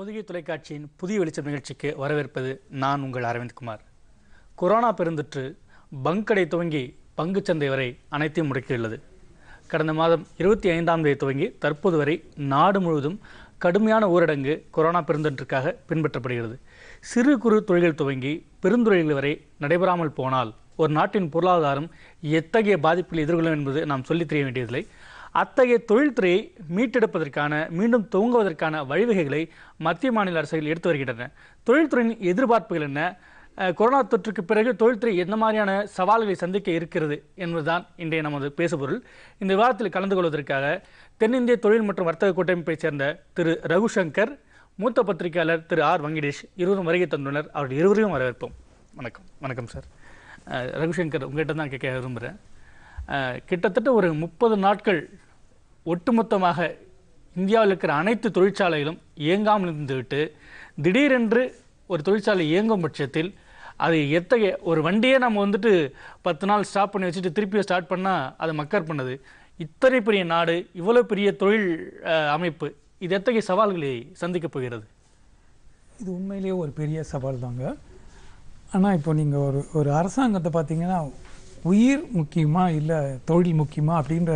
பொதிகை தொலைக்காட்சியின் புதிய வெளிச்சம் நிகழ்ச்சிக்கு வரவேற்பது நான் உங்கள் அரவிந்த்குமார் கொரோனா பெருந்தொற்று பங்கடை துவங்கி பங்குச்சந்தை வரை அனைத்தையும் முடக்கியுள்ளது கடந்த மாதம் இருபத்தி ஐந்தாம் தேதி துவங்கி தற்போது வரை நாடு முழுவதும் கடுமையான ஊரடங்கு கொரோனா பெருந்தொற்றுக்காக பின்பற்றப்படுகிறது சிறு குறு தொழில்கள் துவங்கி பெருந்தொழில்கள் வரை நடைபெறாமல் போனால் ஒரு நாட்டின் பொருளாதாரம் எத்தகைய பாதிப்பில் எதிர்கொள்ளும் என்பது நாம் சொல்லித் தெரிய வேண்டியதில்லை அத்தகைய தொழில்துறையை மீட்டெடுப்பதற்கான மீண்டும் துவங்குவதற்கான வழிவகைகளை மத்திய மாநில அரசுகள் எடுத்து வருகின்றன தொழில்துறையின் எதிர்பார்ப்புகள் என்ன கொரோனா தொற்றுக்கு பிறகு தொழில்துறை எந்த மாதிரியான சவால்களை சந்திக்க இருக்கிறது என்பதுதான் இன்றைய நமது பேசுபொருள் இந்த விவாதத்தில் கலந்து கொள்வதற்காக தென்னிந்திய தொழில் மற்றும் வர்த்தக கூட்டமைப்பைச் சேர்ந்த திரு ரகுசங்கர் மூத்த பத்திரிகையாளர் திரு ஆர் வங்கடேஷ் இருவரும் வருகை தந்துள்ளனர் அவர்கள் இருவரையும் வரவேற்போம் வணக்கம் வணக்கம் சார் ரகுசங்கர் உங்கள்கிட்ட தான் கேட்க விரும்புகிறேன் கிட்டத்தட்ட ஒரு முப்பது நாட்கள் ஒட்டுமொத்தமாக இந்தியாவில் இருக்கிற அனைத்து தொழிற்சாலைகளும் இயங்காமல் இருந்துவிட்டு திடீரென்று ஒரு தொழிற்சாலை இயங்கும் பட்சத்தில் அது எத்தகைய ஒரு வண்டியே நம்ம வந்துட்டு பத்து நாள் ஸ்டாப் பண்ணி வச்சுட்டு திருப்பி ஸ்டார்ட் பண்ணால் அதை மக்கர் பண்ணது இத்தனை பெரிய நாடு இவ்வளோ பெரிய தொழில் அமைப்பு இது எத்தகைய சவால்களை சந்திக்கப் போகிறது இது உண்மையிலேயே ஒரு பெரிய சவால் தாங்க ஆனால் இப்போ நீங்கள் ஒரு ஒரு அரசாங்கத்தை பார்த்தீங்கன்னா உயிர் முக்கியமா இல்லை தொழில் முக்கியமா அப்படின்ற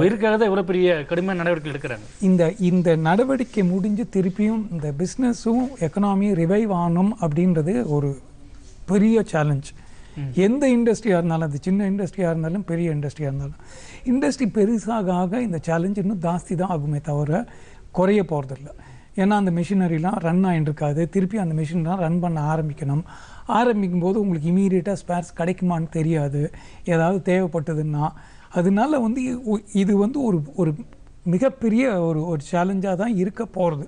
உயிருக்காக தான் இவ்வளோ பெரிய கடுமையான நடவடிக்கை எடுக்கிறாங்க இந்த இந்த நடவடிக்கை முடிஞ்சு திருப்பியும் இந்த பிஸ்னஸும் எக்கனாமியும் ரிவைவ் ஆகணும் அப்படின்றது ஒரு பெரிய சேலஞ்ச் எந்த இண்டஸ்ட்ரியாக இருந்தாலும் அது சின்ன இண்டஸ்ட்ரியாக இருந்தாலும் பெரிய இண்டஸ்ட்ரியாக இருந்தாலும் இண்டஸ்ட்ரி பெருசாக ஆக இந்த சேலஞ்ச் இன்னும் ஜாஸ்தி தான் ஆகுமே தவிர குறைய போகிறதில்ல ஏன்னா அந்த மிஷினரிலாம் ரன் ஆகிட்டு இருக்காது திருப்பி அந்த மிஷின்லாம் ரன் பண்ண ஆரம்பிக்கணும் ஆரம்பிக்கும் போது உங்களுக்கு இமீடியட்டாக ஸ்பேர்ஸ் கிடைக்குமான்னு தெரியாது ஏதாவது தேவைப்பட்டதுன்னா அதனால வந்து இது வந்து ஒரு ஒரு மிகப்பெரிய ஒரு ஒரு சேலஞ்சாக தான் இருக்க போகிறது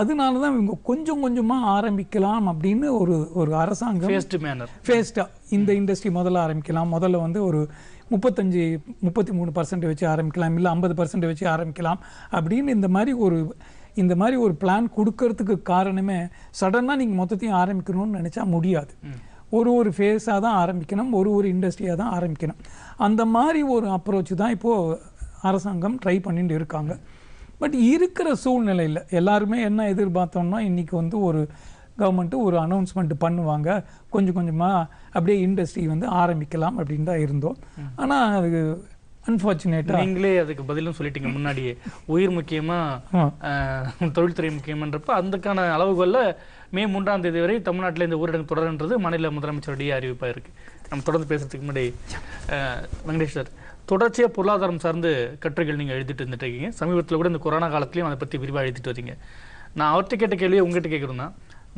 அதனால தான் இவங்க கொஞ்சம் கொஞ்சமாக ஆரம்பிக்கலாம் அப்படின்னு ஒரு ஒரு அரசாங்கம் ஃபேஸ்டு மேனர் இந்த இண்டஸ்ட்ரி முதல்ல ஆரம்பிக்கலாம் முதல்ல வந்து ஒரு முப்பத்தஞ்சு முப்பத்தி மூணு பர்சன்ட் வச்சு ஆரம்பிக்கலாம் இல்லை ஐம்பது பர்சன்ட் வச்சு ஆரம்பிக்கலாம் அப்படின்னு இந்த மாதிரி ஒரு இந்த மாதிரி ஒரு பிளான் கொடுக்கறதுக்கு காரணமே சடனாக நீங்கள் மொத்தத்தையும் ஆரம்பிக்கணும்னு நினச்சா முடியாது ஒரு ஒரு ஃபேஸாக தான் ஆரம்பிக்கணும் ஒரு ஒரு இண்டஸ்ட்ரியாக தான் ஆரம்பிக்கணும் அந்த மாதிரி ஒரு அப்ரோச் தான் இப்போது அரசாங்கம் ட்ரை பண்ணிட்டு இருக்காங்க பட் இருக்கிற சூழ்நிலையில் எல்லாருமே என்ன எதிர்பார்த்தோம்னா இன்றைக்கி வந்து ஒரு கவர்மெண்ட்டு ஒரு அனௌன்ஸ்மெண்ட் பண்ணுவாங்க கொஞ்சம் கொஞ்சமாக அப்படியே இண்டஸ்ட்ரி வந்து ஆரம்பிக்கலாம் அப்படின்னு தான் இருந்தோம் ஆனால் அது அன்ஃபார்ச்சுனேட்டாக நீங்களே அதுக்கு பதிலும் சொல்லிட்டீங்க முன்னாடியே உயிர் முக்கியமாக தொழில்துறை முக்கியமன்றப்ப அதுக்கான அளவுகளில் மே மூன்றாம் தேதி வரை தமிழ்நாட்டில் இந்த ஊரடங்கு தொடர்ன்றது மாநில முதலமைச்சருடைய அறிவிப்பாக இருக்கு நம்ம தொடர்ந்து பேசுறதுக்கு முன்னாடி வெங்கடேஷ் சார் தொடர்ச்சியாக பொருளாதாரம் சார்ந்து கட்டுரைகள் நீங்கள் எழுதிட்டு இருந்துட்டு இருக்கீங்க சமீபத்தில் கூட இந்த கொரோனா காலத்திலையும் அதை பற்றி விரிவாக எழுதிட்டு வரீங்க நான் அவர்கிட்ட கேட்ட கேள்வியை உங்கள்கிட்ட கேட்குறேன்னா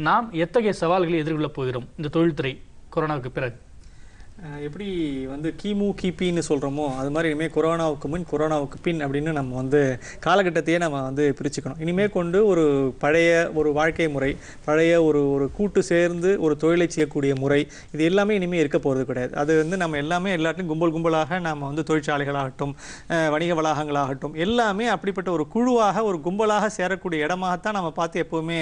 நாம் எத்தகைய சவால்களை எதிர்கொள்ளப் போகிறோம் இந்த தொழில்துறை கொரோனாவுக்கு பிறகு எப்படி வந்து கிமு கிபின்னு சொல்கிறோமோ அது மாதிரி இனிமேல் கொரோனாவுக்கு முன் கொரோனாவுக்கு பின் அப்படின்னு நம்ம வந்து காலகட்டத்தையே நம்ம வந்து பிரிச்சுக்கணும் இனிமேல் கொண்டு ஒரு பழைய ஒரு வாழ்க்கை முறை பழைய ஒரு ஒரு கூட்டு சேர்ந்து ஒரு தொழிலை செய்யக்கூடிய முறை இது எல்லாமே இனிமேல் இருக்க போகிறது கிடையாது அது வந்து நம்ம எல்லாமே எல்லாத்தையும் கும்பல் கும்பலாக நம்ம வந்து தொழிற்சாலைகளாகட்டும் வணிக வளாகங்களாகட்டும் எல்லாமே அப்படிப்பட்ட ஒரு குழுவாக ஒரு கும்பலாக சேரக்கூடிய இடமாகத்தான் நம்ம பார்த்து எப்போவுமே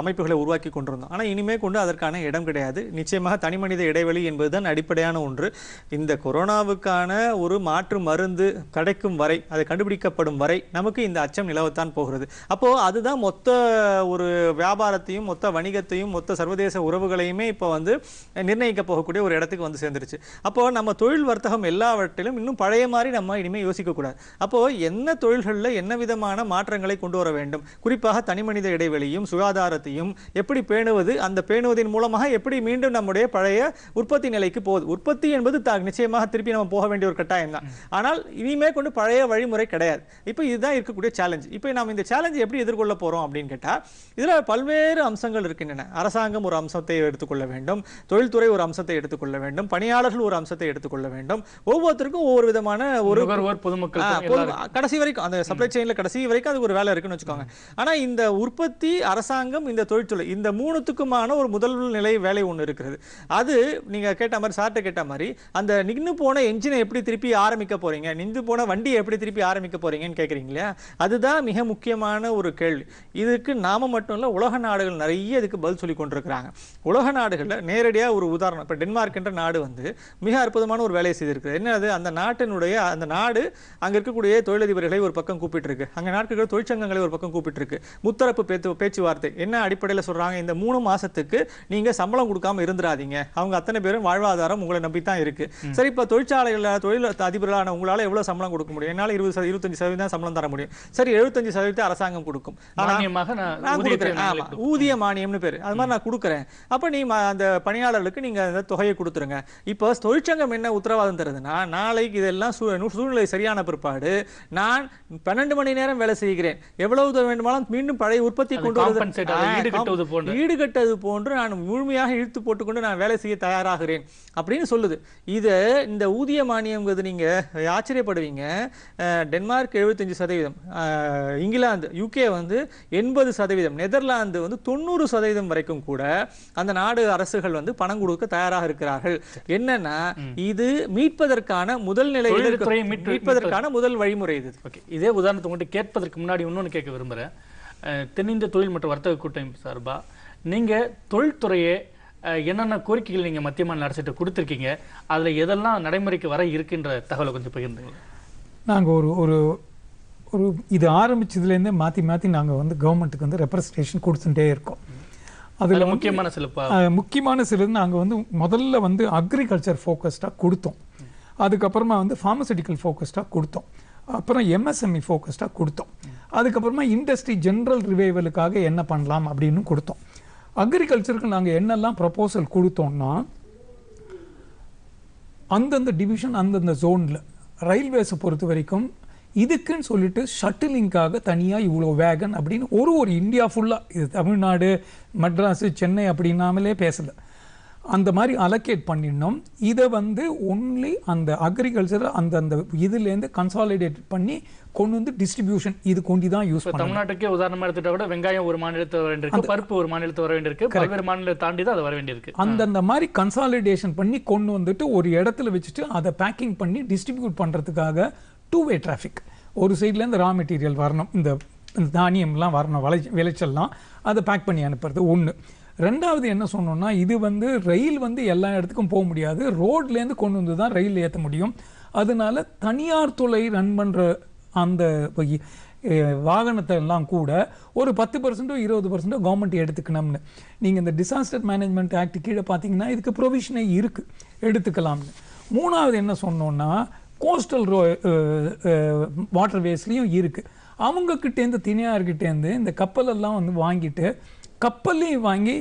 அமைப்புகளை உருவாக்கி கொண்டிருந்தோம் ஆனால் இனிமேல் கொண்டு அதற்கான இடம் கிடையாது நிச்சயமாக தனிமனித இடைவெளி என்பது தான் அடிப்படையான ஒன்று இந்த கொரோனாவுக்கான ஒரு மாற்று மருந்து கிடைக்கும் வரை அது கண்டுபிடிக்கப்படும் வரை நமக்கு இந்த அச்சம் நிலவத்தான் போகிறது அப்போது அதுதான் மொத்த ஒரு வியாபாரத்தையும் மொத்த வணிகத்தையும் மொத்த சர்வதேச உறவுகளையுமே இப்போ வந்து நிர்ணயிக்க போகக்கூடிய ஒரு இடத்துக்கு வந்து சேர்ந்துருச்சு அப்போது நம்ம தொழில் வர்த்தகம் எல்லாவற்றிலும் இன்னும் பழைய மாதிரி நம்ம இனிமேல் யோசிக்கக்கூடாது அப்போது என்ன தொழில்களில் என்ன விதமான மாற்றங்களை கொண்டு வர வேண்டும் குறிப்பாக தனிமனித இடைவெளியும் சுகாதாரத்தையும் எப்படி பேணுவது அந்த பேணுவதின் மூலமாக எப்படி மீண்டும் நம்முடைய பழைய உற்பத்தி நிலைக்கு நிலைக்கு போகுது உற்பத்தி என்பது நிச்சயமாக திருப்பி நம்ம போக வேண்டிய ஒரு கட்டாயம் தான் ஆனால் இனிமே கொண்டு பழைய வழிமுறை கிடையாது இப்போ இதுதான் இருக்கக்கூடிய இப்போ நாம் இந்த எப்படி எதிர்கொள்ள போகிறோம் அப்படின்னு கேட்டால் இதில் பல்வேறு அம்சங்கள் இருக்கின்றன அரசாங்கம் ஒரு அம்சத்தை எடுத்துக்கொள்ள வேண்டும் தொழில்துறை ஒரு அம்சத்தை எடுத்துக்கொள்ள வேண்டும் பணியாளர்கள் ஒரு அம்சத்தை எடுத்துக்கொள்ள வேண்டும் ஒவ்வொருத்தருக்கும் ஒவ்வொரு விதமான ஒரு பொதுமக்கள் கடைசி வரைக்கும் அந்த சப்ளை செயினில் கடைசி வரைக்கும் ஒரு வேலை இருக்குன்னு வச்சுக்கோங்க ஆனால் இந்த உற்பத்தி அரசாங்கம் இந்த தொழில்துறை இந்த மூணுத்துக்குமான ஒரு முதல் நிலை வேலை ஒன்று இருக்கிறது அது நீங்கள் கேட்ட மாதிரி அவர் சார்ட்ட கேட்ட மாதிரி அந்த நின்று போன என்ஜினை எப்படி திருப்பி ஆரம்பிக்க போகிறீங்க நின்று போன வண்டியை எப்படி திருப்பி ஆரம்பிக்க போகிறீங்கன்னு கேட்குறீங்களா அதுதான் மிக முக்கியமான ஒரு கேள்வி இதுக்கு நாம மட்டும் இல்லை உலக நாடுகள் நிறைய இதுக்கு பதில் சொல்லி கொண்டிருக்கிறாங்க உலக நாடுகளில் நேரடியாக ஒரு உதாரணம் இப்போ டென்மார்க் என்ற நாடு வந்து மிக அற்புதமான ஒரு வேலையை என்ன என்னது அந்த நாட்டினுடைய அந்த நாடு அங்கே இருக்கக்கூடிய தொழிலதிபர்களை ஒரு பக்கம் கூப்பிட்டுருக்கு அங்கே நாட்டுக்கு தொழிற்சங்கங்களை ஒரு பக்கம் கூப்பிட்டுருக்கு முத்தரப்பு பேச்சு பேச்சுவார்த்தை என்ன அடிப்படையில் சொல்கிறாங்க இந்த மூணு மாதத்துக்கு நீங்கள் சம்பளம் கொடுக்காமல் இருந்துடாதீங்க அவங்க அத்தனை பேரும் வாழ்வாதாரம் வாழ்வாதாரம் உங்களை நம்பி தான் இருக்கு சரி இப்ப தொழிற்சாலைகள் தொழில் அதிபர்களான உங்களால எவ்வளவு சம்பளம் கொடுக்க முடியும் என்னால இருபது இருபத்தஞ்சு சதவீதம் சம்பளம் தர முடியும் சரி எழுபத்தஞ்சு சதவீதம் அரசாங்கம் கொடுக்கும் ஊதிய மானியம்னு பேரு அது மாதிரி நான் கொடுக்குறேன் அப்ப நீ அந்த பணியாளர்களுக்கு நீங்க அந்த தொகையை கொடுத்துருங்க இப்போ தொழிற்சங்கம் என்ன உத்தரவாதம் தருதுன்னா நாளைக்கு இதெல்லாம் சூழ்நிலை சரியான பிற்பாடு நான் பன்னெண்டு மணி நேரம் வேலை செய்கிறேன் எவ்வளவு வேண்டுமானாலும் மீண்டும் பழைய உற்பத்தி கொண்டு வருது ஈடுகட்டது போன்று நான் முழுமையாக இழுத்து போட்டுக்கொண்டு நான் வேலை செய்ய தயாராகிறேன் அப்படின்னு சொல்லுது இதை இந்த ஊதிய மானியங்கிறது நீங்கள் ஆச்சரியப்படுவீங்க டென்மார்க் எழுபத்தஞ்சு சதவீதம் இங்கிலாந்து யூகே வந்து எண்பது சதவீதம் நெதர்லாந்து வந்து தொண்ணூறு சதவீதம் வரைக்கும் கூட அந்த நாடு அரசுகள் வந்து பணம் கொடுக்க தயாராக இருக்கிறார்கள் என்னன்னா இது மீட்பதற்கான முதல் நிலை மீட்பதற்கான முதல் வழிமுறை இது இதே உதாரணத்தை உங்கள்கிட்ட கேட்பதற்கு முன்னாடி இன்னொன்று கேட்க விரும்புகிறேன் தென்னிந்திய தொழில் மற்றும் வர்த்தக கூட்டமைப்பு சார்பாக நீங்கள் தொழில்துறையை என்னென்ன கோரிக்கைகள் நீங்கள் மத்திய மாநில அரசிட்ட கொடுத்துருக்கீங்க அதில் எதெல்லாம் நடைமுறைக்கு வர இருக்குன்ற தகவலை கொஞ்சம் பகிர்ந்து நாங்கள் ஒரு ஒரு ஒரு இது ஆரம்பிச்சதுலேருந்தே மாற்றி மாற்றி நாங்கள் வந்து கவர்மெண்ட்டுக்கு வந்து ரெப்ரஸன்டேஷன் கொடுத்துட்டே இருக்கோம் அதில் முக்கியமான சில முக்கியமான சிலது நாங்கள் வந்து முதல்ல வந்து அக்ரிகல்ச்சர் ஃபோக்கஸ்டாக கொடுத்தோம் அதுக்கப்புறமா வந்து ஃபார்மசூட்டிக்கல் ஃபோக்கஸ்டாக கொடுத்தோம் அப்புறம் எம்எஸ்எம்இ ஃபோக்கஸ்டாக e கொடுத்தோம் அதுக்கப்புறமா இண்டஸ்ட்ரி ஜென்ரல் ரிவைவலுக்காக என்ன பண்ணலாம் அப்படின்னு கொடுத்தோம் அக்ரிகல்ச்சருக்கு நாங்கள் என்னெல்லாம் ப்ரப்போசல் கொடுத்தோம்னா அந்தந்த டிவிஷன் அந்தந்த ஜோனில் ரயில்வேஸை பொறுத்த வரைக்கும் இதுக்குன்னு சொல்லிட்டு ஷட்டிலிங்காக தனியாக இவ்வளோ வேகன் அப்படின்னு ஒரு ஒரு இந்தியா ஃபுல்லாக இது தமிழ்நாடு மட்ராஸு சென்னை அப்படின்னாமலே பேசலை அந்த மாதிரி அலோகேட் பண்ணிடணும் இதை வந்து ஒன்லி அந்த அக்ரிகல்ச்சர் அந்த அந்த இதுலேருந்து கன்சாலிடேட் பண்ணி கொண்டு வந்து டிஸ்ட்ரிபியூஷன் இது கொண்டு தான் யூஸ் தமிழ்நாட்டுக்கே உதாரணமாக எடுத்துட்டா கூட வெங்காயம் ஒரு மாநிலத்தை வர வேண்டியிருக்கு பருப்பு ஒரு மாநிலத்தில் வர வேண்டியிருக்கு பல்வேறு மாநிலத்தை தாண்டி தான் அது வர வேண்டியிருக்கு அந்தந்த மாதிரி கன்சாலிடேஷன் பண்ணி கொண்டு வந்துட்டு ஒரு இடத்துல வச்சுட்டு அதை பேக்கிங் பண்ணி டிஸ்ட்ரிபியூட் பண்ணுறதுக்காக டூ வே டிராஃபிக் ஒரு சைட்லேருந்து ரா மெட்டீரியல் வரணும் இந்த தானியம்லாம் வரணும் விளை விளைச்சல்லாம் அதை பேக் பண்ணி அனுப்புறது ஒன்று ரெண்டாவது என்ன சொன்னோம்னா இது வந்து ரயில் வந்து எல்லா இடத்துக்கும் போக முடியாது ரோட்லேருந்து கொண்டு வந்து தான் ரயில் ஏற்ற முடியும் அதனால தனியார் துளை ரன் பண்ணுற அந்த வாகனத்தை எல்லாம் கூட ஒரு பத்து பர்சன்டோ இருபது பர்சன்டோ கவர்மெண்ட் எடுத்துக்கணும்னு நீங்கள் இந்த டிசாஸ்டர் மேனேஜ்மெண்ட் ஆக்ட் கீழே பார்த்தீங்கன்னா இதுக்கு ப்ரொவிஷனே இருக்குது எடுத்துக்கலாம்னு மூணாவது என்ன சொன்னோன்னா கோஸ்டல் ரோ வாட்டர் வேஸ்லேயும் இருக்குது அவங்கக்கிட்டேருந்து தினியார்கிட்டேருந்து இந்த கப்பலெல்லாம் வந்து வாங்கிட்டு கப்பல்லையும் வாங்கி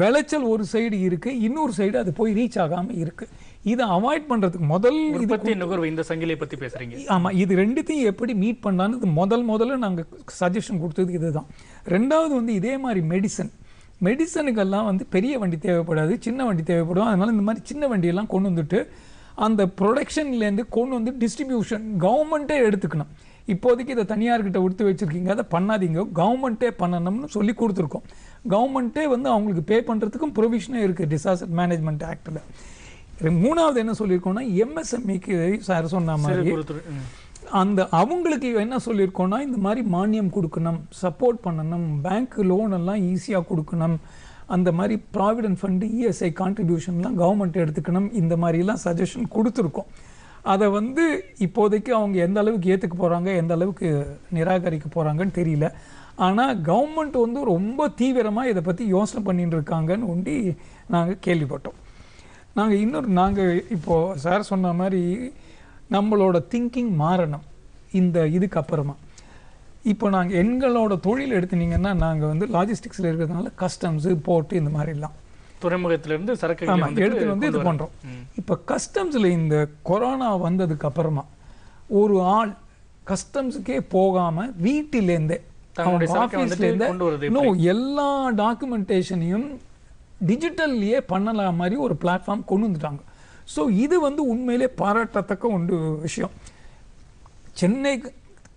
விளைச்சல் ஒரு சைடு இருக்குது இன்னொரு சைடு அது போய் ரீச் ஆகாமல் இருக்குது இதை அவாய்ட் பண்ணுறதுக்கு முதல் உற்பத்தி நுகர்வு இந்த சங்கிலியை பற்றி பேசுகிறீங்க ஆமாம் இது ரெண்டுத்தையும் எப்படி மீட் பண்ணான்னு முதல் முதல்ல நாங்கள் சஜஷன் கொடுத்தது இதுதான் ரெண்டாவது வந்து இதே மாதிரி மெடிசன் மெடிசனுக்கெல்லாம் வந்து பெரிய வண்டி தேவைப்படாது சின்ன வண்டி தேவைப்படும் அதனால் இந்த மாதிரி சின்ன வண்டியெல்லாம் கொண்டு வந்துட்டு அந்த ப்ரொடக்ஷன்லேருந்து கொண்டு வந்து டிஸ்ட்ரிபியூஷன் கவர்மெண்ட்டே எடுத்துக்கணும் இப்போதைக்கு இதை தனியார்கிட்ட கொடுத்து வச்சுருக்கீங்க அதை பண்ணாதீங்க கவர்மெண்ட்டே பண்ணணும்னு சொல்லி கொடுத்துருக்கோம் கவர்மெண்ட்டே வந்து அவங்களுக்கு பே பண்ணுறதுக்கும் ப்ரொவிஷனே இருக்குது டிசாஸ்டர் மேனேஜ்மெண்ட் ஆக்டில் மூணாவது என்ன சொல்லியிருக்கோம்னா எம்எஸ்எம்இக்கு e சார் சொன்ன மாதிரி அந்த அவங்களுக்கு என்ன சொல்லியிருக்கோம்னா இந்த மாதிரி மானியம் கொடுக்கணும் சப்போர்ட் பண்ணணும் பேங்க் லோன் எல்லாம் ஈஸியாக கொடுக்கணும் அந்த மாதிரி ப்ராவிடென்ட் ஃபண்டு இஎஸ்ஐ கான்ட்ரிபியூஷன்லாம் கவர்மெண்ட் எடுத்துக்கணும் இந்த மாதிரிலாம் சஜஷன் கொடுத்துருக்கோம் அதை வந்து இப்போதைக்கு அவங்க எந்த அளவுக்கு ஏற்றுக்க போகிறாங்க எந்த அளவுக்கு நிராகரிக்க போகிறாங்கன்னு தெரியல ஆனால் கவர்மெண்ட் வந்து ரொம்ப தீவிரமாக இதை பற்றி யோசனை பண்ணிட்டு இருக்காங்கன்னு ஒண்டி நாங்கள் கேள்விப்பட்டோம் நாங்கள் இன்னொரு நாங்கள் இப்போது சார் சொன்ன மாதிரி நம்மளோட திங்கிங் மாறணும் இந்த இதுக்கு அப்புறமா இப்போ நாங்கள் எங்களோட தொழில் எடுத்துனீங்கன்னா நாங்கள் வந்து லாஜிஸ்டிக்ஸில் இருக்கிறதுனால கஸ்டம்ஸு போர்ட்டு இந்த மாதிரிலாம் துறைமுகத்திலிருந்து சரக்கு எடுத்துகிட்டு வந்து இது பண்ணுறோம் இப்போ கஸ்டம்ஸில் இந்த கொரோனா வந்ததுக்கு அப்புறமா ஒரு ஆள் கஸ்டம்ஸுக்கே போகாமல் வீட்டிலேருந்தே ஆஃபீஸ்லேருந்து எல்லா டாக்குமெண்டேஷனையும் டிஜிட்டல்லையே பண்ணலாம் மாதிரி ஒரு பிளாட்ஃபார்ம் கொண்டு வந்துட்டாங்க ஸோ இது வந்து உண்மையிலே பாராட்டத்தக்க ஒன்று விஷயம் சென்னை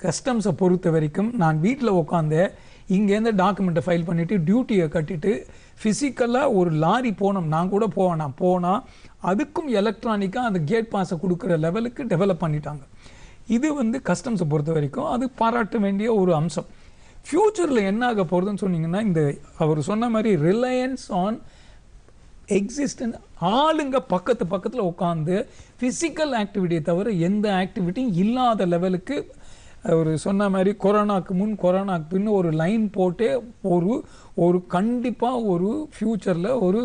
கஸ்டம்ஸை பொறுத்த வரைக்கும் நான் வீட்டில் உட்காந்து இங்கேருந்து டாக்குமெண்ட்டை ஃபைல் பண்ணிவிட்டு டியூட்டியை கட்டிட்டு ஃபிசிக்கலாக ஒரு லாரி போனோம் நான் கூட போவேன் நான் போனால் அதுக்கும் எலக்ட்ரானிக்காக அந்த கேட் பாஸை கொடுக்குற லெவலுக்கு டெவலப் பண்ணிட்டாங்க இது வந்து கஸ்டம்ஸை பொறுத்த வரைக்கும் அது பாராட்ட வேண்டிய ஒரு அம்சம் ஃப்யூச்சரில் என்ன ஆக போகிறதுன்னு சொன்னீங்கன்னா இந்த அவர் சொன்ன மாதிரி ரிலையன்ஸ் ஆன் எக்ஸிஸ்டன் ஆளுங்க பக்கத்து பக்கத்தில் உட்காந்து ஃபிசிக்கல் ஆக்டிவிட்டியை தவிர எந்த ஆக்டிவிட்டியும் இல்லாத லெவலுக்கு அவர் சொன்ன மாதிரி கொரோனாக்கு முன் கொரோனாக்கு பின்னு ஒரு லைன் போட்டே ஒரு ஒரு கண்டிப்பாக ஒரு ஃப்யூச்சரில் ஒரு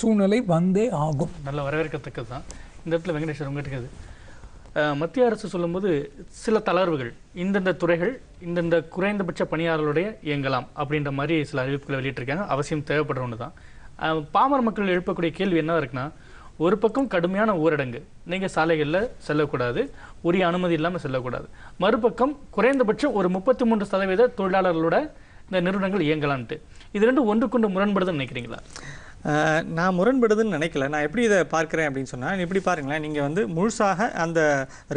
சூழ்நிலை வந்தே ஆகும் நல்ல வரவேற்கத்தக்கது தான் இந்த இடத்துல வெங்கடேஸ்வர் உங்ககிட்ட மத்திய அரசு சொல்லும்போது சில தளர்வுகள் இந்தந்த துறைகள் இந்தந்த குறைந்தபட்ச பணியாளர்களுடைய இயங்கலாம் அப்படின்ற மாதிரி சில அறிவிப்புகளை வெளியிட்டிருக்காங்க அவசியம் தேவைப்படுற ஒன்று தான் பாமர மக்கள் எழுப்பக்கூடிய கேள்வி என்ன இருக்குன்னா ஒரு பக்கம் கடுமையான ஊரடங்கு நீங்கள் சாலைகளில் செல்லக்கூடாது உரிய அனுமதி இல்லாமல் செல்லக்கூடாது மறுபக்கம் குறைந்தபட்சம் ஒரு முப்பத்தி மூன்று சதவீத தொழிலாளர்களோட இந்த நிறுவனங்கள் இயங்கலான்ட்டு இது ரெண்டு ஒன்றுக்கொண்டு முரண்படுதுன்னு நினைக்கிறீங்களா நான் முரண்படுதுன்னு நினைக்கல நான் எப்படி இதை பார்க்குறேன் அப்படின்னு சொன்னால் எப்படி பாருங்களேன் நீங்கள் வந்து முழுசாக அந்த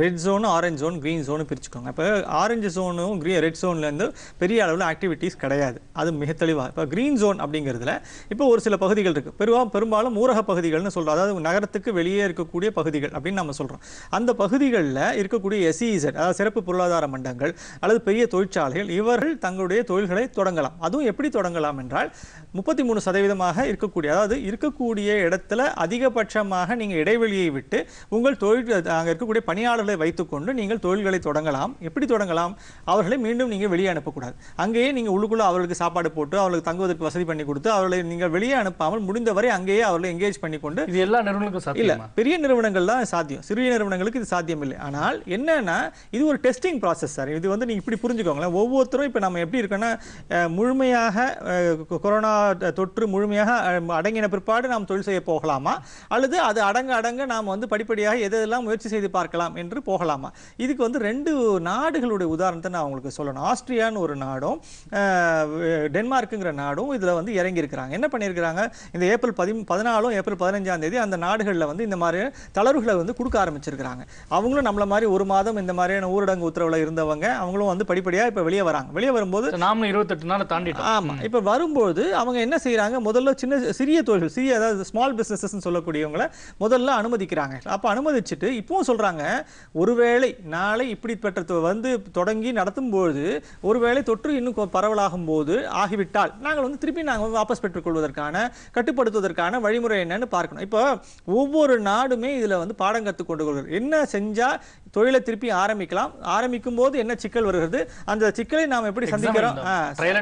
red zone orange zone green zone பிரிச்சுக்கோங்க இப்போ ஆரஞ்சு ஜோனும் க்ரீ ரெட் ஜோன்லேருந்து பெரிய அளவில் ஆக்டிவிட்டீஸ் கிடையாது அது மிக தெளிவாக இப்போ க்ரீன் ஜோன் அப்படிங்கிறதுல இப்போ ஒரு சில பகுதிகள் இருக்குது பெருவா பெரும்பாலும் ஊரக பகுதிகள்னு சொல்கிறோம் அதாவது நகரத்துக்கு வெளியே இருக்கக்கூடிய பகுதிகள் அப்படின்னு நம்ம சொல்கிறோம் அந்த பகுதிகளில் இருக்கக்கூடிய எஸ்இஇசட் e அதாவது சிறப்பு பொருளாதார மண்டங்கள் அல்லது பெரிய தொழிற்சாலைகள் இவர்கள் தங்களுடைய தொழில்களை தொடங்கலாம் அதுவும் எப்படி தொடங்கலாம் என்றால் முப்பத்தி மூணு சதவீதமாக இருக்கக்கூடிய அதாவது இருக்கக்கூடிய இடத்துல அதிகபட்சமாக நீங்கள் இடைவெளியை விட்டு உங்கள் தொழில் அங்கே இருக்கக்கூடிய பணியாளர்களை வைத்துக்கொண்டு நீங்கள் தொழில்களை தொடங்கலாம் எப்படி தொடங்கலாம் அவர்களை மீண்டும் நீங்கள் வெளியே அனுப்பக்கூடாது அங்கேயே நீங்கள் உள்ளுக்குள்ளே அவர்களுக்கு சாப்பாடு போட்டு அவர்களுக்கு தங்குவதற்கு வசதி பண்ணி கொடுத்து அவர்களை நீங்கள் வெளியே அனுப்பாமல் முடிந்தவரை அங்கேயே அவர்களை பண்ணி கொண்டு இது எல்லா நிறுவனங்களுக்கும் இல்லை பெரிய நிறுவனங்கள் தான் சாத்தியம் சிறிய நிறுவனங்களுக்கு இது சாத்தியம் இல்லை ஆனால் என்னன்னா இது ஒரு டெஸ்டிங் ப்ராசஸ் சார் இது வந்து நீங்கள் இப்படி புரிஞ்சுக்கோங்களேன் ஒவ்வொருத்தரும் இப்போ நம்ம எப்படி இருக்கோன்னா முழுமையாக கொரோனா தொற்று முழுமையாக அடங்கின பிற்பாடு நாம் தொழில் செய்ய போகலாமா அல்லது அது அடங்க அடங்க நாம் வந்து படிப்படியாக எதெல்லாம் முயற்சி செய்து பார்க்கலாம் என்று போகலாமா இதுக்கு வந்து ரெண்டு நாடுகளுடைய உதாரணத்தை நான் உங்களுக்கு சொல்லணும் ஆஸ்திரியான்னு ஒரு நாடும் டென்மார்க்குங்கிற நாடும் இதில் வந்து இறங்கியிருக்கிறாங்க என்ன பண்ணியிருக்கிறாங்க இந்த ஏப்ரல் பதி பதினாலும் ஏப்ரல் பதினஞ்சாம் தேதி அந்த நாடுகளில் வந்து இந்த மாதிரி தளர்வுகளை வந்து கொடுக்க ஆரம்பிச்சிருக்கிறாங்க அவங்களும் நம்மள மாதிரி ஒரு மாதம் இந்த மாதிரியான ஊரடங்கு உத்தரவில் இருந்தவங்க அவங்களும் வந்து படிப்படியாக இப்போ வெளியே வராங்க வெளியே வரும்போது நாமளும் இருபத்தெட்டு நாள் தாண்டி ஆமாம் இப்போ வரும்போது அவங்க என்ன செய்கிறாங்க முதல்ல சின்ன சிறிய சிறிய தொழில் சிறிய அதாவது ஸ்மால் பிஸ்னஸஸ்ன்னு சொல்லக்கூடியவங்களை முதல்ல அனுமதிக்கிறாங்க அப்போ அனுமதிச்சுட்டு இப்போவும் சொல்கிறாங்க ஒருவேளை நாளை இப்படிப்பட்ட வந்து தொடங்கி நடத்தும் பொழுது ஒருவேளை தொற்று இன்னும் பரவலாகும் போது ஆகிவிட்டால் நாங்கள் வந்து திருப்பி நாங்கள் வாபஸ் பெற்றுக்கொள்வதற்கான கட்டுப்படுத்துவதற்கான வழிமுறை என்னன்னு பார்க்கணும் இப்போ ஒவ்வொரு நாடுமே இதில் வந்து பாடம் கற்றுக்கொண்டு கொள்கிறது என்ன செஞ்சால் தொழிலை திருப்பி ஆரம்பிக்கலாம் ஆரம்பிக்கும் போது என்ன சிக்கல் வருகிறது அந்த சிக்கலை நாம் எப்படி சந்திக்கிறோம் ட்ரையல்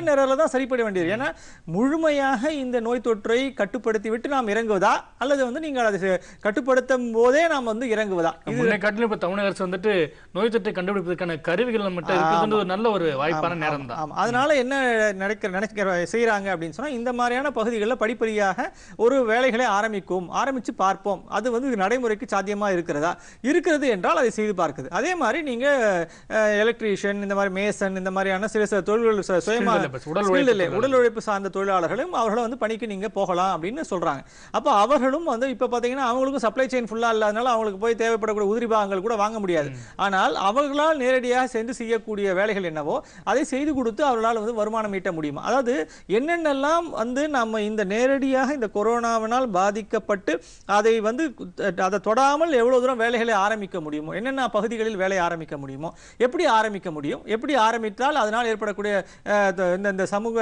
அண்ட் தான் சரிப்பட வேண்டியது ஏன்னா முழுமையாக இந்த நோய் தொற்றை கட்டுப்படுத்தி விட்டு நாம் இறங்குவதா அல்லது வந்து நீங்கள் அதை கட்டுப்படுத்தும் போதே நாம் வந்து இறங்குவதா இது காட்டிலும் இப்போ தமிழக அரசு வந்துட்டு நோய் தொற்றை கண்டுபிடிப்பதற்கான கருவிகள் மட்டும் ஒரு நல்ல ஒரு வாய்ப்பான நேரம் தான் அதனால என்ன நினைக்கிற நினைக்கிற செய்கிறாங்க அப்படின்னு சொன்னால் இந்த மாதிரியான பகுதிகளில் படிப்படியாக ஒரு வேலைகளை ஆரம்பிக்கும் ஆரம்பித்து பார்ப்போம் அது வந்து நடைமுறைக்கு சாத்தியமாக இருக்கிறதா இருக்கிறது என்றால் என்றால் அதை செய்து பார்க்குது அதே மாதிரி நீங்க எலக்ட்ரீஷியன் இந்த மாதிரி மேசன் இந்த மாதிரியான சில சில தொழில்கள் சுயமாக உடல் உழைப்பு சார்ந்த தொழிலாளர்களும் அவர்களும் வந்து பணிக்கு நீங்க போகலாம் அப்படின்னு சொல்றாங்க அப்போ அவர்களும் வந்து இப்போ பார்த்தீங்கன்னா அவங்களுக்கும் சப்ளை செயின் ஃபுல்லாக இல்லாதனால அவங்களுக்கு போய் தேவைப்படக்கூடிய உதிரி பாகங்கள் கூட வாங்க முடியாது ஆனால் அவர்களால் நேரடியாக சென்று செய்யக்கூடிய வேலைகள் என்னவோ அதை செய்து கொடுத்து அவர்களால் வந்து வருமானம் ஈட்ட முடியும் அதாவது என்னென்னலாம் வந்து நம்ம இந்த நேரடியாக இந்த கொரோனாவினால் பாதிக்கப்பட்டு அதை வந்து அதை தொடாமல் எவ்வளோ தூரம் வேலைகளை ஆரம்பிக்க முடியும் முடியுமோ என்னென்ன பகுதிகளில் வேலை ஆரம்பிக்க முடியுமோ எப்படி ஆரம்பிக்க முடியும் எப்படி ஆரம்பித்தால் அதனால் ஏற்படக்கூடிய இந்த இந்த சமூக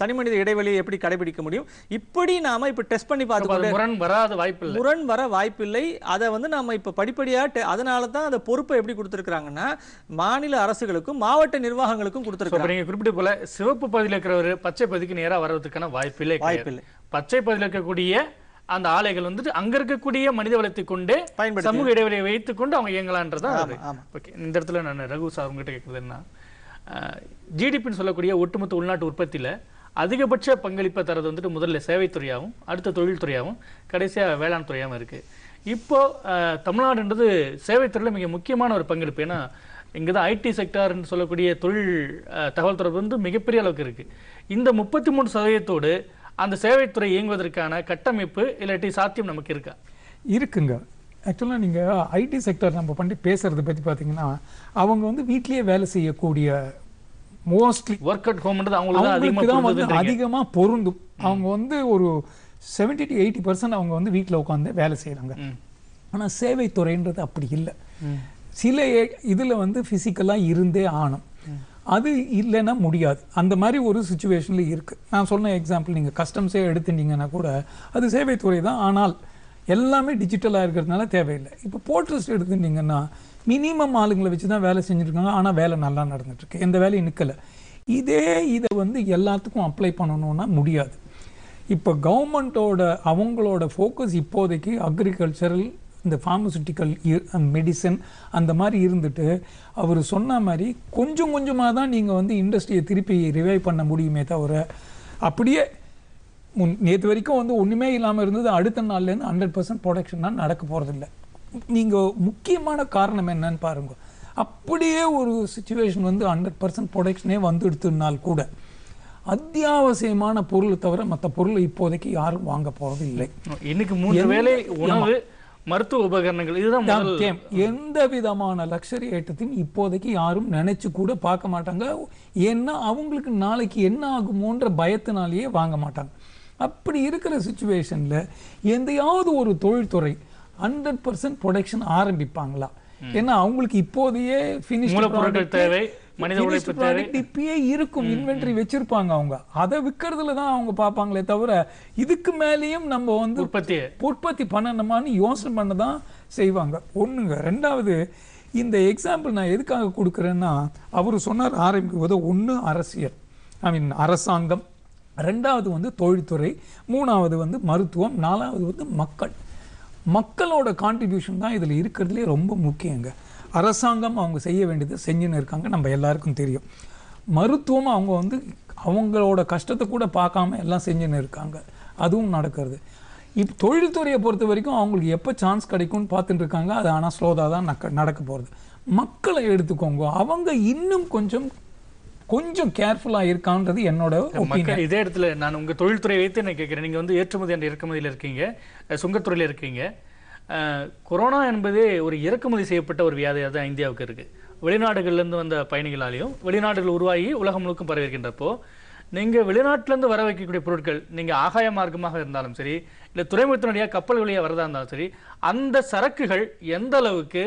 தனிமனித இடைவெளியை எப்படி கடைபிடிக்க முடியும் இப்படி நாம இப்ப டெஸ்ட் பண்ணி பார்த்து முரண் வராத வாய்ப்பு இல்லை முரண் வர வாய்ப்பு இல்லை அதை வந்து நாம இப்ப படிப்படியா அதனால தான் அந்த பொறுப்பை எப்படி கொடுத்துருக்காங்கன்னா மாநில அரசுகளுக்கும் மாவட்ட நிர்வாகங்களுக்கும் கொடுத்துருக்காங்க நீங்கள் குறிப்பிட்டு போல சிவப்பு பகுதியில் இருக்கிறவர் பச்சை பகுதிக்கு நேராக வர்றதுக்கான வாய்ப்பு இல்லை வாய்ப்பு இல்லை பச்சை பகுதியில் இருக்கக்கூடிய அந்த ஆலைகள் வந்துட்டு அங்க இருக்கக்கூடிய மனித வளத்தை கொண்டு சமூக இடைவெளியை வைத்துக் கொண்டு அவங்க இயங்கலான்றதான் ஓகே இந்த இடத்துல நான் ரகு சார் உங்ககிட்ட கேட்குறது என்ன ஜிடிபின்னு சொல்லக்கூடிய ஒட்டுமொத்த உள்நாட்டு உற்பத்தியில் அதிகபட்ச பங்களிப்பை தரது வந்துட்டு முதல்ல சேவைத்துறையாகவும் அடுத்த தொழில்துறையாகவும் கடைசியாக வேளாண் துறையாகவும் இருக்குது இப்போது தமிழ்நாடுன்றது சேவைத்துறையில் மிக முக்கியமான ஒரு பங்களிப்பு ஏன்னா இங்கே தான் ஐடி செக்டார்னு சொல்லக்கூடிய தொழில் தகவல் தொடர்பு வந்து மிகப்பெரிய அளவுக்கு இருக்குது இந்த முப்பத்தி மூணு சதவீதத்தோடு அந்த சேவைத்துறை இயங்குவதற்கான கட்டமைப்பு இல்லாட்டி சாத்தியம் நமக்கு இருக்கா இருக்குங்க ஆக்சுவலாக நீங்கள் ஐடி செக்டர் நம்ம பண்ணி பேசுறதை பற்றி பார்த்தீங்கன்னா அவங்க வந்து வீட்லேயே வேலை செய்யக்கூடிய மோஸ்ட்லி ஒர்க் அட் ஹோம்ன்றது அவங்களுக்கு தான் வந்து அதிகமாக பொருந்தும் அவங்க வந்து ஒரு செவன்டி டு எயிட்டி பர்சன்ட் அவங்க வந்து வீட்டில் உட்காந்து வேலை செய்கிறாங்க ஆனால் சேவைத்துறைன்றது அப்படி இல்லை சில இதில் வந்து ஃபிசிக்கலாக இருந்தே ஆணும் அது இல்லைன்னா முடியாது அந்த மாதிரி ஒரு சுச்சுவேஷனில் இருக்குது நான் சொன்ன எக்ஸாம்பிள் நீங்கள் கஸ்டம்ஸே எடுத்துட்டீங்கன்னா கூட அது சேவைத்துறை தான் ஆனால் எல்லாமே டிஜிட்டலாக இருக்கிறதுனால தேவையில்லை இப்போ போர்ட்ரஸ்ட் எடுத்துட்டீங்கன்னா மினிமம் ஆளுங்களை வச்சு தான் வேலை செஞ்சுருக்காங்க ஆனால் வேலை நல்லா நடந்துட்டுருக்கு எந்த வேலையும் நிற்கலை இதே இதை வந்து எல்லாத்துக்கும் அப்ளை பண்ணணுன்னா முடியாது இப்போ கவர்மெண்ட்டோட அவங்களோட ஃபோக்கஸ் இப்போதைக்கு அக்ரிகல்ச்சரல் இந்த ஃபார்மசூட்டிக்கல் மெடிசன் அந்த மாதிரி இருந்துட்டு அவர் சொன்ன மாதிரி கொஞ்சம் கொஞ்சமாக தான் நீங்கள் வந்து இண்டஸ்ட்ரியை திருப்பி ரிவைவ் பண்ண முடியுமே தவிர அப்படியே முன் நேற்று வரைக்கும் வந்து ஒன்றுமே இல்லாமல் இருந்தது அடுத்த நாள்லேருந்து ஹண்ட்ரட் பர்சன்ட் தான் நடக்க போகிறதில்ல நீங்கள் முக்கியமான காரணம் என்னன்னு பாருங்கள் அப்படியே ஒரு சுச்சுவேஷன் வந்து ஹண்ட்ரட் பர்சன்ட் ப்ரொடக்ஷனே வந்து எடுத்துனால் கூட அத்தியாவசியமான பொருளை தவிர மற்ற பொருள் இப்போதைக்கு யாரும் வாங்க போகிறது இல்லை இன்னைக்கு மூணு வேலை உணவு மருத்துவ உபகரணங்கள் இதுதான் எந்த விதமான லக்ஸரி ஏற்றத்தையும் இப்போதைக்கு யாரும் நினைச்சு கூட பார்க்க மாட்டாங்க ஏன்னா அவங்களுக்கு நாளைக்கு என்ன ஆகுமோன்ற பயத்தினாலேயே வாங்க மாட்டாங்க அப்படி இருக்கிற சுச்சுவேஷனில் எந்தையாவது ஒரு தொழில்துறை ஹண்ட்ரட் பர்சன்ட் ப்ரொடக்ஷன் ஆரம்பிப்பாங்களா ஏன்னா அவங்களுக்கு இப்போதையே ஃபினிஷ் தேவை மனித உழைப்பு ப்ராடக்ட் இருக்கும் இன்வென்ட்ரி வச்சிருப்பாங்க அவங்க அதை விற்கிறதுல தான் அவங்க பார்ப்பாங்களே தவிர இதுக்கு மேலேயும் நம்ம வந்து உற்பத்தி உற்பத்தி பண்ணணுமான்னு யோசனை பண்ண தான் செய்வாங்க ஒன்றுங்க ரெண்டாவது இந்த எக்ஸாம்பிள் நான் எதுக்காக கொடுக்குறேன்னா அவர் சொன்னார் ஆரம்பிக்கும் போது ஒன்று அரசியல் ஐ மீன் அரசாங்கம் ரெண்டாவது வந்து தொழில்துறை மூணாவது வந்து மருத்துவம் நாலாவது வந்து மக்கள் மக்களோட கான்ட்ரிபியூஷன் தான் இதில் இருக்கிறதுலே ரொம்ப முக்கியங்க அரசாங்கம் அவங்க செய்ய வேண்டியது செஞ்சுன்னு இருக்காங்க நம்ம எல்லாருக்கும் தெரியும் மருத்துவம் அவங்க வந்து அவங்களோட கஷ்டத்தை கூட பார்க்காம எல்லாம் செஞ்சுன்னு இருக்காங்க அதுவும் நடக்கிறது இப் தொழில்துறையை பொறுத்த வரைக்கும் அவங்களுக்கு எப்போ சான்ஸ் கிடைக்கும்னு பார்த்துட்டு இருக்காங்க அது ஆனால் ஸ்லோதாக தான் நக்க நடக்க போகிறது மக்களை எடுத்துக்கோங்க அவங்க இன்னும் கொஞ்சம் கொஞ்சம் கேர்ஃபுல்லாக இருக்கான்றது என்னோட இதே இடத்துல நான் உங்கள் தொழில்துறை வைத்து நான் கேட்குறேன் நீங்கள் வந்து ஏற்றுமதி என்ற இறக்குமதியில் இருக்கீங்க சுங்கத்துறையில் இருக்கீங்க கொரோனா என்பது ஒரு இறக்குமதி செய்யப்பட்ட ஒரு வியாதியாக தான் இந்தியாவுக்கு இருக்குது வெளிநாடுகள்லேருந்து வந்த பயணிகளாலேயும் வெளிநாடுகள் உருவாகி உலகம் முழுக்கும் பரவிருக்கின்றப்போ நீங்கள் வெளிநாட்டிலேருந்து வர வைக்கக்கூடிய பொருட்கள் நீங்கள் ஆகாய மார்க்கமாக இருந்தாலும் சரி இல்லை துறைமுகத்தினுடைய கப்பல் வழியாக வரதாக இருந்தாலும் சரி அந்த சரக்குகள் எந்த அளவுக்கு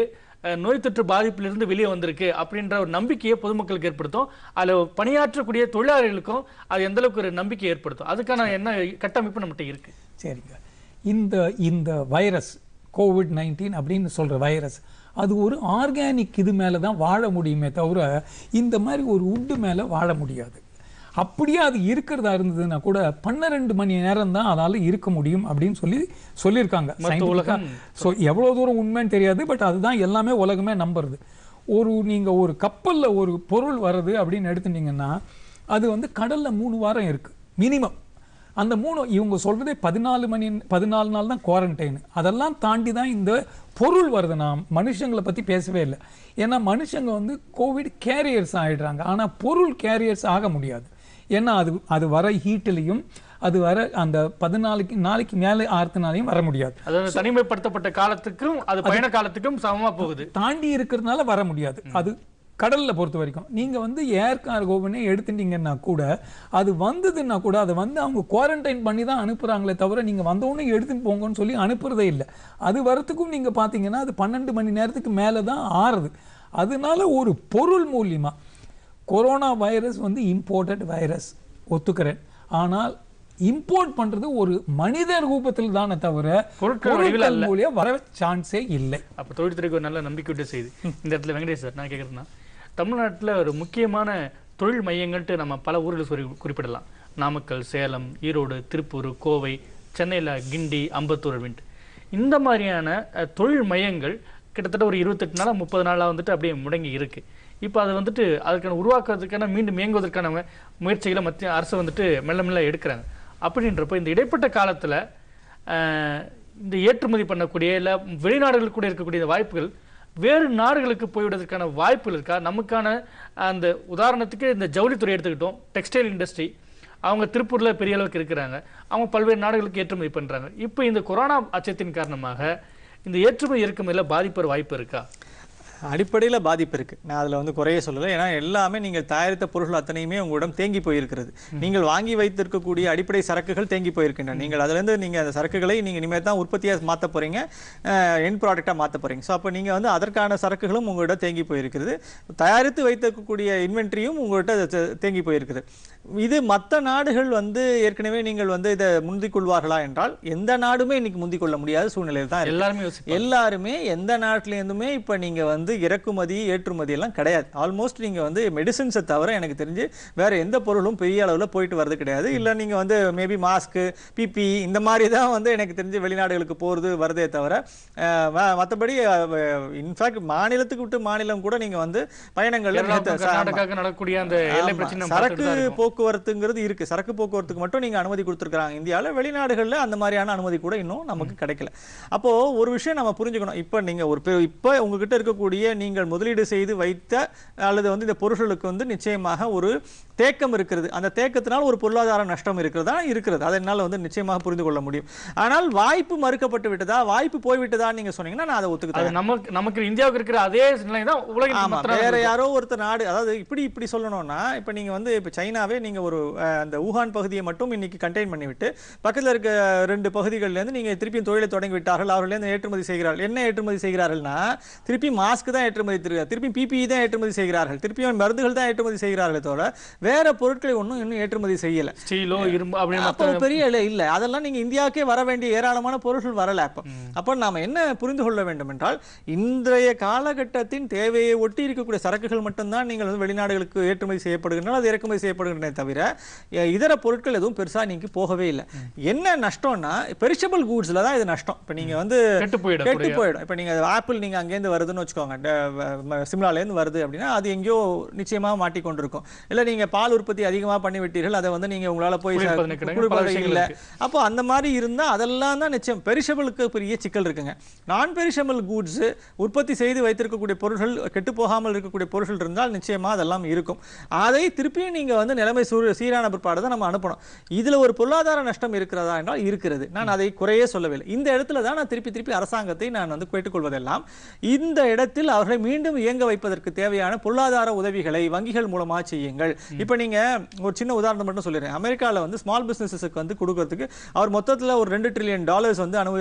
நோய் தொற்று பாதிப்பிலிருந்து வெளியே வந்திருக்கு அப்படின்ற ஒரு நம்பிக்கையை பொதுமக்களுக்கு ஏற்படுத்தும் அதில் பணியாற்றக்கூடிய தொழிலாளர்களுக்கும் அது எந்த அளவுக்கு ஒரு நம்பிக்கை ஏற்படுத்தும் அதுக்கான என்ன கட்டமைப்பு நம்மகிட்ட இருக்கு சரிங்க இந்த இந்த வைரஸ் கோவிட் நைன்டீன் அப்படின்னு சொல்கிற வைரஸ் அது ஒரு ஆர்கானிக் இது மேலே தான் வாழ முடியுமே தவிர இந்த மாதிரி ஒரு உட்டு மேலே வாழ முடியாது அப்படியே அது இருக்கிறதா இருந்ததுன்னா கூட பன்னிரெண்டு மணி நேரம் தான் அதால் இருக்க முடியும் அப்படின்னு சொல்லி சொல்லியிருக்காங்க உலகம் ஸோ எவ்வளோ தூரம் உண்மைன்னு தெரியாது பட் அதுதான் எல்லாமே உலகமே நம்புறது ஒரு நீங்கள் ஒரு கப்பலில் ஒரு பொருள் வர்றது அப்படின்னு எடுத்துட்டிங்கன்னா அது வந்து கடலில் மூணு வாரம் இருக்குது மினிமம் அந்த மூணு இவங்க சொல்கிறதே பதினாலு மணி பதினாலு நாள் தான் குவாரண்டைன் அதெல்லாம் தாண்டி தான் இந்த பொருள் வருது நான் மனுஷங்களை பற்றி பேசவே இல்லை ஏன்னா மனுஷங்க வந்து கோவிட் கேரியர்ஸ் ஆகிடுறாங்க ஆனால் பொருள் கேரியர்ஸ் ஆக முடியாது ஏன்னா அது அது வர ஹீட்டிலையும் அது வர அந்த பதினாலுக்கு நாளைக்கு மேலே ஆறுத்தினாலையும் வர முடியாது தனிமைப்படுத்தப்பட்ட காலத்துக்கும் அது பயண காலத்துக்கும் சமமாக போகுது தாண்டி இருக்கிறதுனால வர முடியாது அது கடலில் பொறுத்த வரைக்கும் நீங்கள் வந்து ஏர் கார்கோவனே எடுத்துட்டீங்கன்னா கூட அது வந்ததுன்னா கூட அதை வந்து அவங்க குவாரண்டைன் பண்ணி தான் அனுப்புகிறாங்களே தவிர நீங்கள் வந்தவொன்னே எடுத்துன்னு போங்கன்னு சொல்லி அனுப்புகிறதே இல்லை அது வரத்துக்கும் நீங்கள் பார்த்தீங்கன்னா அது பன்னெண்டு மணி நேரத்துக்கு மேலே தான் ஆறுது அதனால ஒரு பொருள் மூலியமாக கொரோனா வைரஸ் வந்து இம்போர்ட்டட் வைரஸ் ஒத்துக்கிறேன் ஆனால் இம்போர்ட் பண்றது ஒரு மனித ரூபத்தில் தானே தவிர பொருட்கள் மூலியம் வர சான்ஸே இல்லை அப்போ தொழில்துறைக்கு ஒரு நல்ல நம்பிக்கையுட்ட செய்து இந்த இடத்துல வெங்கடேஷ் சார் நான் கேட்குறேன்னா தமிழ்நாட்டில் ஒரு முக்கியமான தொழில் மையங்கள்ட்டு நம்ம பல ஊர்கள் சொல்லி குறிப்பிடலாம் நாமக்கல் சேலம் ஈரோடு திருப்பூர் கோவை சென்னையில் கிண்டி அம்பத்தூர் அப்படின்ட்டு இந்த மாதிரியான தொழில் மையங்கள் கிட்டத்தட்ட ஒரு இருபத்தெட்டு நாளாக முப்பது நாளாக வந்துட்டு அப்படியே முடங்கி இருக்குது இப்போ அதை வந்துட்டு அதுக்கான உருவாக்குறதுக்கான மீண்டும் இயங்குவதற்கான முயற்சிகளை மத்திய அரசு வந்துட்டு மெல்ல மெல்ல எடுக்கிறாங்க அப்படின்றப்போ இந்த இடைப்பட்ட காலத்தில் இந்த ஏற்றுமதி பண்ணக்கூடிய இல்லை வெளிநாடுகளுக்கு கூட இருக்கக்கூடிய வாய்ப்புகள் வேறு நாடுகளுக்கு போய்விடுவதற்கான வாய்ப்புகள் இருக்கா நமக்கான அந்த உதாரணத்துக்கு இந்த ஜவுளித்துறை எடுத்துக்கிட்டோம் டெக்ஸ்டைல் இண்டஸ்ட்ரி அவங்க திருப்பூரில் பெரிய அளவுக்கு இருக்கிறாங்க அவங்க பல்வேறு நாடுகளுக்கு ஏற்றுமதி பண்ணுறாங்க இப்போ இந்த கொரோனா அச்சத்தின் காரணமாக இந்த ஏற்றுமதி இல்லை பாதிப்பு வாய்ப்பு இருக்கா அடிப்படையில் பாதிப்பு இருக்குது நான் அதில் வந்து குறைய சொல்லலை ஏன்னா எல்லாமே நீங்கள் தயாரித்த பொருள்கள் அத்தனையுமே உங்களிடம் தேங்கி போயிருக்கிறது நீங்கள் வாங்கி வைத்திருக்கக்கூடிய அடிப்படை சரக்குகள் தேங்கி போயிருக்கின்றன நீங்கள் அதுலேருந்து நீங்கள் அந்த சரக்குகளை நீங்கள் இனிமேல் தான் உற்பத்தியாக மாற்ற போகிறீங்க என் ப்ராடக்டாக மாற்ற போகிறீங்க ஸோ அப்போ நீங்கள் வந்து அதற்கான சரக்குகளும் உங்கள்கிட்ட தேங்கி போயிருக்கிறது தயாரித்து வைத்திருக்கக்கூடிய இன்வென்ட்ரியும் உங்கள்கிட்ட தேங்கி போயிருக்குது இது மற்ற நாடுகள் வந்து ஏற்கனவே நீங்கள் வந்து இதை முந்திக் கொள்வார்களா என்றால் எந்த நாடுமே இன்னைக்கு முந்திக் கொள்ள முடியாத சூழ்நிலையில் தான் எல்லாருமே எல்லாருமே எந்த நாட்டிலேருந்துமே இப்போ நீங்கள் வந்து வந்து இறக்குமதி ஏற்றுமதி எல்லாம் கிடையாது ஆல்மோஸ்ட் நீங்கள் வந்து மெடிசின்ஸை தவிர எனக்கு தெரிஞ்சு வேறு எந்த பொருளும் பெரிய அளவில் போயிட்டு வரது கிடையாது இல்லை நீங்கள் வந்து மேபி மாஸ்க்கு பிபி இந்த மாதிரி தான் வந்து எனக்கு தெரிஞ்சு வெளிநாடுகளுக்கு போகிறது வருதே தவிர மற்றபடி இன்ஃபேக்ட் மாநிலத்துக்கு விட்டு மாநிலம் கூட நீங்கள் வந்து பயணங்கள் நடக்கக்கூடிய அந்த சரக்கு போக்குவரத்துங்கிறது இருக்கு சரக்கு போக்குவரத்துக்கு மட்டும் நீங்க அனுமதி கொடுத்துருக்காங்க இந்தியாவில் வெளிநாடுகளில் அந்த மாதிரியான அனுமதி கூட இன்னும் நமக்கு கிடைக்கல அப்போ ஒரு விஷயம் நம்ம புரிஞ்சுக்கணும் இப்போ நீங்க ஒரு இப்போ உங்ககிட்ட இருக்கக்கூடிய நீங்கள் முதலீடு செய்து வைத்த அல்லது வந்து இந்த பொருட்களுக்கு வந்து நிச்சயமாக ஒரு தேக்கம் இருக்கிறது அந்த தேக்கத்தினால் ஒரு பொருளாதார நஷ்டம் இருக்கிறதா இருக்கிறது அதை என்னால் வந்து நிச்சயமாக புரிந்து கொள்ள முடியும் ஆனால் வாய்ப்பு மறுக்கப்பட்டு விட்டதா வாய்ப்பு போய்விட்டதா நீங்கள் சொன்னீங்கன்னா நான் அதை ஒத்துக்கிட்டேன் நமக்கு நமக்கு இந்தியாவுக்கு இருக்கிற அதே நிலை தான் உலகில் ஆமாம் வேற யாரோ ஒருத்தர் நாடு அதாவது இப்படி இப்படி சொல்லணும்னா இப்போ நீங்கள் வந்து இப்போ சைனாவே நீங்கள் ஒரு அந்த ஊஹான் பகுதியை மட்டும் இன்னைக்கு கண்டெயின் பண்ணிவிட்டு பக்கத்தில் இருக்க ரெண்டு பகுதிகளிலேருந்து நீங்கள் திருப்பியும் தொழிலை தொடங்கி விட்டார்கள் அவர்களேருந்து ஏற்றுமதி செய்கிறார்கள் என்ன ஏற்றுமதி செய்கிறார்கள்னா திருப்பி மாஸ்க் தான் ஏற்றுமதி திருப்பி பிபிஇ e தான் ஏற்றுமதி செய்கிறார்கள் திருப்பியும் மருந்துகள் தான் ஏற்றுமதி செய்கிறார்கள் தவிர வேற பொருட்களை ஒன்றும் இன்னும் ஏற்றுமதி செய்யல ஸ்டீலோ இரும்பு அப்போ பெரிய இல்லை அதெல்லாம் நீங்க இந்தியாவுக்கே வர வேண்டிய ஏராளமான பொருட்கள் வரல அப்போ அப்போ நாம என்ன புரிந்து கொள்ள வேண்டும் என்றால் இன்றைய காலகட்டத்தின் தேவையை ஒட்டி இருக்கக்கூடிய சரக்குகள் மட்டும்தான் நீங்கள் வந்து வெளிநாடுகளுக்கு ஏற்றுமதி செய்யப்படுகின்றன அது இறக்குமதி செய்யப்படுகின்றன தவிர இதர பொருட்கள் எதுவும் பெருசாக நீங்க போகவே இல்லை என்ன நஷ்டம்னா பெரிஷபிள் கூட்ஸில் தான் இது நஷ்டம் இப்போ நீங்கள் வந்து கெட்டு போயிடும் கெட்டு போயிடும் இப்போ நீங்கள் ஆப்பிள் நீங்கள் அங்கேருந்து வருதுன்னு வச்சுக்கோங்க சிம்லாலேருந்து வருது அப்படின்னா அது எங்கேயோ நிச்சயமாக மாட்டிக்கொண்டிருக்கும் இல்லை நீங்கள் பால் உற்பத்தி அதிகமாக பண்ணிவிட்டீர்கள் அதை வந்து நீங்கள் உங்களால் போய் இல்லை அப்போ அந்த மாதிரி இருந்தால் அதெல்லாம் தான் நிச்சயம் பெரிஷபிளுக்கு பெரிய சிக்கல் இருக்குங்க நான் பெரிஷபிள் கூட்ஸு உற்பத்தி செய்து வைத்திருக்கக்கூடிய பொருட்கள் கெட்டு போகாமல் இருக்கக்கூடிய பொருட்கள் இருந்தால் நிச்சயமாக அதெல்லாம் இருக்கும் அதை திருப்பியும் நீங்கள் வந்து நிலைமை சீரான பிற்பாடு தான் நம்ம அனுப்பணும் இதில் ஒரு பொருளாதார நஷ்டம் இருக்கிறதா என்றால் இருக்கிறது நான் அதை குறையே சொல்லவில்லை இந்த இடத்துல தான் நான் திருப்பி திருப்பி அரசாங்கத்தை நான் வந்து கேட்டுக்கொள்வதெல்லாம் இந்த இடத்தில் அவர்களை மீண்டும் இயங்க வைப்பதற்கு தேவையான பொருளாதார உதவிகளை வங்கிகள் மூலமாக செய்யுங்கள் இப்போ நீங்கள் ஒரு சின்ன உதாரணம் மட்டும் சொல்லிடுறேன் அமெரிக்காவில் வந்து ஸ்மால் பிஸ்னஸஸுக்கு வந்து கொடுக்கறதுக்கு அவர் மொத்தத்தில் ஒரு ரெண்டு ட்ரில்லியன் டாலர்ஸ் வந்து அனு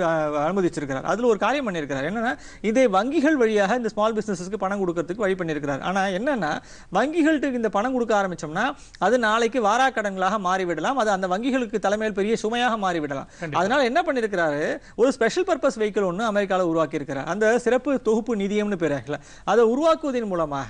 அனுமதிச்சிருக்கிறார் அதில் ஒரு காரியம் பண்ணியிருக்கிறார் என்னென்னா இதே வங்கிகள் வழியாக இந்த ஸ்மால் பிஸ்னஸஸ்க்கு பணம் கொடுக்கறதுக்கு வழி பண்ணியிருக்கிறார் ஆனால் என்னென்னா வங்கிகள்கிட்ட இந்த பணம் கொடுக்க ஆரம்பித்தோம்னா அது நாளைக்கு வாராக்கடன்களாக மாறிவிடலாம் அது அந்த வங்கிகளுக்கு தலைமையில் பெரிய சுமையாக மாறிவிடலாம் அதனால் என்ன பண்ணியிருக்கிறாரு ஒரு ஸ்பெஷல் பர்பஸ் வெஹிக்கிள் ஒன்று அமெரிக்காவில் உருவாக்கியிருக்கிறார் அந்த சிறப்பு தொகுப்பு நிதியம்னு பேர் அதை உருவாக்குவதன் மூலமாக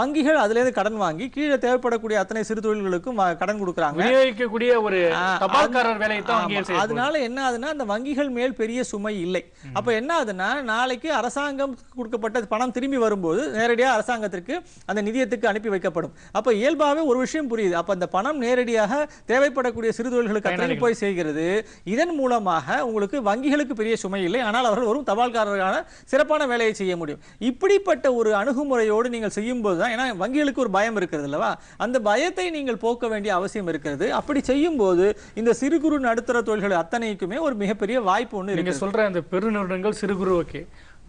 வங்கிகள் அதுலேருந்து கடன் வாங்கி கீழே தேவைப்படக்கூடிய அத்தனை சிறு தொழில்களுக்கும் கடன் கொடுக்கறாங்க விநியோகிக்கக்கூடிய ஒரு தபால்காரர் வேலையை தான் அதனால என்ன ஆகுதுன்னா அந்த வங்கிகள் மேல் பெரிய சுமை இல்லை அப்ப என்ன ஆகுதுன்னா நாளைக்கு அரசாங்கம் கொடுக்கப்பட்ட பணம் திரும்பி வரும்போது நேரடியாக அரசாங்கத்திற்கு அந்த நிதியத்துக்கு அனுப்பி வைக்கப்படும் அப்ப இயல்பாகவே ஒரு விஷயம் புரியுது அப்ப அந்த பணம் நேரடியாக தேவைப்படக்கூடிய சிறு தொழில்களுக்கு போய் செய்கிறது இதன் மூலமாக உங்களுக்கு வங்கிகளுக்கு பெரிய சுமை இல்லை ஆனால் அவர்கள் வரும் தபால்காரர்களான சிறப்பான வேலையை செய்ய முடியும் இப்படிப்பட்ட ஒரு அணுகுமுறையோடு நீங்கள் செய்யும்போது தான் ஏன்னா வங்கிகளுக்கு ஒரு பயம் இருக்கிறது அல்லவா அந்த பயம் பயத்தை நீங்கள் போக்க வேண்டிய அவசியம் இருக்கிறது அப்படி செய்யும் போது இந்த சிறு குறு நடுத்தர தொழில்கள் அத்தனைக்குமே ஒரு மிகப்பெரிய வாய்ப்பு ஒன்று நீங்க சொல்ற அந்த பெருநிறுவனங்கள் சிறு குறு ஓகே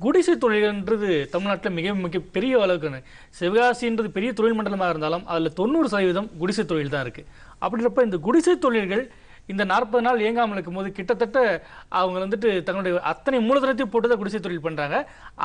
குடிசை தொழில்ன்றது தமிழ்நாட்டில் மிக மிக பெரிய அளவுக்குன்னு சிவகாசின்றது பெரிய தொழில் மண்டலமாக இருந்தாலும் அதில் தொண்ணூறு சதவீதம் குடிசை தொழில் தான் இருக்குது அப்படின்றப்ப இந்த குடிசை தொழில்கள் இந்த நாற்பது நாள் இயங்காமல் இருக்கும்போது கிட்டத்தட்ட அவங்க வந்துட்டு தங்களுடைய அத்தனை மூலதனத்தையும் போட்டு தான் குடிசை தொழில் பண்ணுறாங்க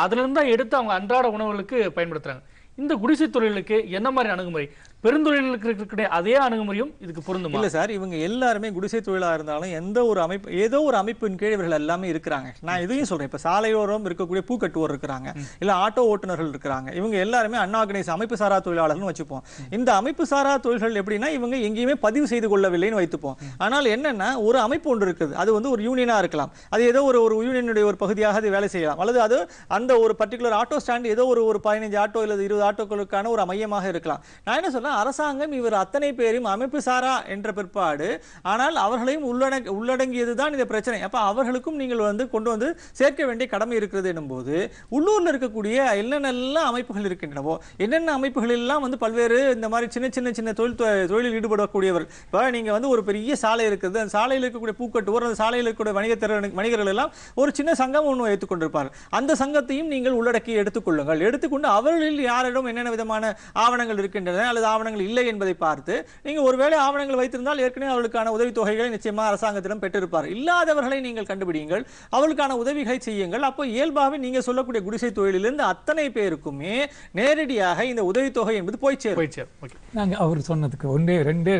அதுலேருந்து தான் எடுத்து அவங்க அன்றாட உணவுகளுக்கு பயன்படுத்துகிறாங்க இந்த குடிசை தொழிலுக்கு என்ன மாதிரி அணுகுமுறை பெருந்தொழிலுக்கு இருக்கக்கூடிய அதே அணுகுமுறையும் இதுக்கு பொருந்தும் இல்லை சார் இவங்க எல்லாருமே குடிசை தொழிலாக இருந்தாலும் எந்த ஒரு அமைப்பு ஏதோ ஒரு அமைப்பின் கீழ் இவர்கள் எல்லாமே இருக்கிறாங்க நான் இதையும் சொல்கிறேன் இப்போ சாலையோரம் இருக்கக்கூடிய பூக்கட்டுவோர் இருக்கிறாங்க இல்லை ஆட்டோ ஓட்டுநர்கள் இருக்கிறாங்க இவங்க எல்லாருமே அன்ஆர்கனைஸ் அமைப்பு சாரா தொழிலாளர்கள்னு வச்சுப்போம் இந்த அமைப்பு சாரா தொழில்கள் எப்படின்னா இவங்க எங்கேயுமே பதிவு செய்து கொள்ளவில்லைன்னு வைத்துப்போம் ஆனால் என்னென்னா ஒரு அமைப்பு ஒன்று இருக்குது அது வந்து ஒரு யூனியனாக இருக்கலாம் அது ஏதோ ஒரு ஒரு யூனியனுடைய ஒரு பகுதியாக அது வேலை செய்யலாம் அல்லது அது அந்த ஒரு பர்டிகுலர் ஆட்டோ ஸ்டாண்ட் ஏதோ ஒரு ஒரு பதினஞ்சு ஆட்டோ இல்லை இருபது ஆட்டோக்களுக்கான ஒரு மையமாக இருக்கலாம் நான் என்ன சொல்ல தான் அரசாங்கம் இவர் அத்தனை பேரையும் அமைப்பு சாரா என்ற பிற்பாடு ஆனால் அவர்களையும் உள்ளடங்க உள்ளடங்கியது தான் இந்த பிரச்சனை அப்போ அவர்களுக்கும் நீங்கள் வந்து கொண்டு வந்து சேர்க்க வேண்டிய கடமை இருக்கிறது எனும்போது உள்ளூரில் இருக்கக்கூடிய என்னென்ன அமைப்புகள் இருக்கின்றனவோ என்னென்ன அமைப்புகள் வந்து பல்வேறு இந்த மாதிரி சின்ன சின்ன சின்ன தொழில் தொழிலில் ஈடுபடக்கூடியவர்கள் இப்போ நீங்கள் வந்து ஒரு பெரிய சாலை இருக்கிறது அந்த சாலையில் இருக்கக்கூடிய பூக்கட்டுவோர் அந்த சாலையில் இருக்கக்கூடிய வணிகத்திற வணிகர்கள் எல்லாம் ஒரு சின்ன சங்கம் ஒன்று வைத்துக் கொண்டிருப்பார் அந்த சங்கத்தையும் நீங்கள் உள்ளடக்கி எடுத்துக்கொள்ளுங்கள் எடுத்துக்கொண்டு அவர்களில் யாரிடம் என்னென்ன விதமான ஆவணங்கள் இருக்கின்றன அல்லது ஆவணங்கள் இல்லை என்பதை பார்த்து நீங்கள் ஒருவேளை ஆவணங்கள் வைத்திருந்தால் ஏற்கனவே அவர்களுக்கான உதவித்தொகைகளை நிச்சயமாக அரசாங்கத்திடம் பெற்றிருப்பார் இல்லாதவர்களை நீங்கள் கண்டுபிடிங்கள் அவர்களுக்கான உதவிகளை செய்யுங்கள் அப்போ இயல்பாகவே நீங்கள் சொல்லக்கூடிய குடிசை தொழிலிருந்து அத்தனை பேருக்குமே நேரடியாக இந்த உதவித்தொகை என்பது போய் சேரும் போய் நாங்கள் அவர் சொன்னதுக்கு ஒன்றே ரெண்டே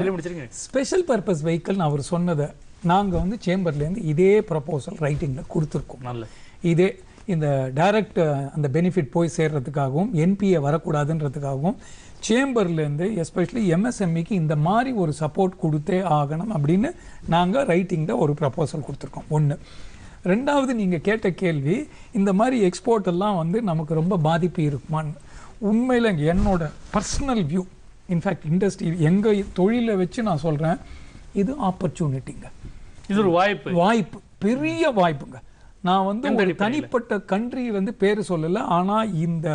சொல்லி ஸ்பெஷல் பர்பஸ் வெஹிக்கிள்னு அவர் சொன்னதை நாங்கள் வந்து சேம்பர்லேருந்து இதே ப்ரப்போசல் ரைட்டிங்கில் கொடுத்துருக்கோம் நல்ல இதே இந்த டைரக்ட் அந்த பெனிஃபிட் போய் சேர்கிறதுக்காகவும் என்பிஏ வரக்கூடாதுன்றதுக்காகவும் சேம்பர்லேருந்து எஸ்பெஷலி எம்எஸ்எம்இக்கு e இந்த மாதிரி ஒரு சப்போர்ட் கொடுத்தே ஆகணும் அப்படின்னு நாங்கள் ரைட்டிங்கில் ஒரு ப்ரப்போசல் கொடுத்துருக்கோம் ஒன்று ரெண்டாவது நீங்கள் கேட்ட கேள்வி இந்த மாதிரி எக்ஸ்போர்ட் எல்லாம் வந்து நமக்கு ரொம்ப பாதிப்பு இருக்குமான்னு உண்மையில் என்னோட பர்சனல் வியூ இன்ஃபேக்ட் இண்டஸ்ட்ரி எங்கள் தொழிலை வச்சு நான் சொல்கிறேன் இது ஆப்பர்ச்சுனிட்டிங்க இது ஒரு வாய்ப்பு வாய்ப்பு பெரிய வாய்ப்புங்க நான் வந்து தனிப்பட்ட கண்ட்ரி வந்து பேர் சொல்லலை ஆனால் இந்த